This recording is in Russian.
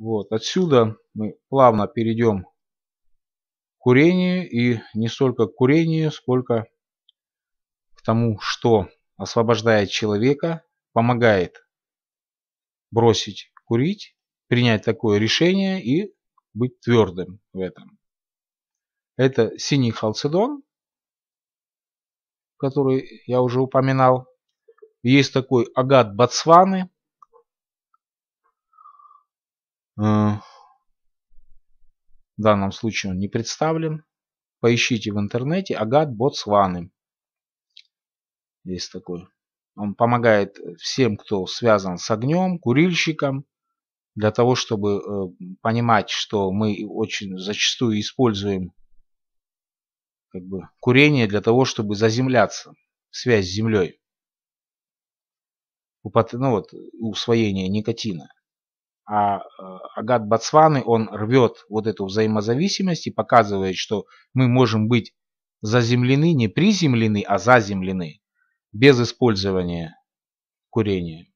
Вот, отсюда мы плавно перейдем к курению, и не столько к курению, сколько к тому, что освобождает человека, помогает бросить курить, принять такое решение и быть твердым в этом. Это синий халцедон, который я уже упоминал. Есть такой агат Ботсваны, Э, в данном случае он не представлен. Поищите в интернете Агат Ботсваны. Есть такой. Он помогает всем, кто связан с огнем, курильщикам, для того, чтобы э, понимать, что мы очень зачастую используем как бы, курение для того, чтобы заземляться, связь с землей, ну вот, усвоение никотина а э, Агат Бацваны, он рвет вот эту взаимозависимость и показывает, что мы можем быть заземлены, не приземлены, а заземлены, без использования курения.